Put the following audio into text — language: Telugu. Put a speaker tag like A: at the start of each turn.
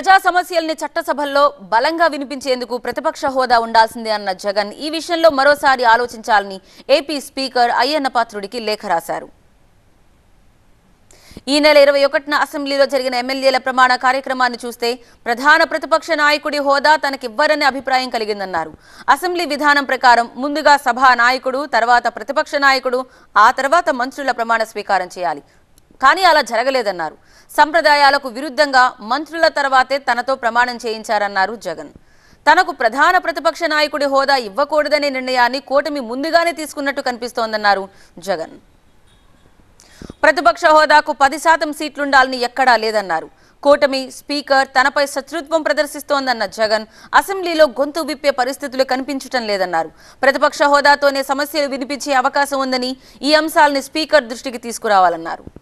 A: ప్రజా సమస్యల్ని చట్టసభల్లో బలంగా వినిపించేందుకు ప్రతిపక్ష హోదా ఉండాల్సిందే అన్న జగన్ ఈ విషయంలో మరోసారి ఆలోచించాలని ఏపీ స్పీకర్ అయ్యన్న పాత్రుడికి లేఖ రాశారు ఈ నెల ఇరవై ఒకటిన అసెంబ్లీలో జరిగిన ఎమ్మెల్యేల ప్రమాణ కార్యక్రమాన్ని చూస్తే ప్రధాన ప్రతిపక్ష నాయకుడి హోదా తనకివ్వరనే అభిప్రాయం కలిగిందన్నారు అసెంబ్లీ విధానం ప్రకారం ముందుగా సభా నాయకుడు తర్వాత ప్రతిపక్ష నాయకుడు ఆ తర్వాత మంత్రుల ప్రమాణ స్వీకారం చేయాలి కానీ అలా జరగలేదన్నారు సంప్రదాయాలకు విరుద్ధంగా మంత్రుల తర్వాతే తనతో ప్రమాణం చేయించారన్నారు జగన్ తనకు ప్రధాన ప్రతిపక్ష నాయకుడి హోదా ఇవ్వకూడదనే నిర్ణయాన్ని కూటమి ముందుగానే తీసుకున్నట్టు కనిపిస్తోందన్నారు జగన్ ప్రతిపక్ష హోదాకు పది శాతం సీట్లుండాలని ఎక్కడా లేదన్నారు కూటమి స్పీకర్ తనపై శత్రుత్వం ప్రదర్శిస్తోందన్న జగన్ అసెంబ్లీలో గొంతు విప్పే పరిస్థితులు కనిపించటం లేదన్నారు ప్రతిపక్ష హోదాతోనే సమస్యలు వినిపించే అవకాశం ఉందని ఈ అంశాలని స్పీకర్ దృష్టికి తీసుకురావాలన్నారు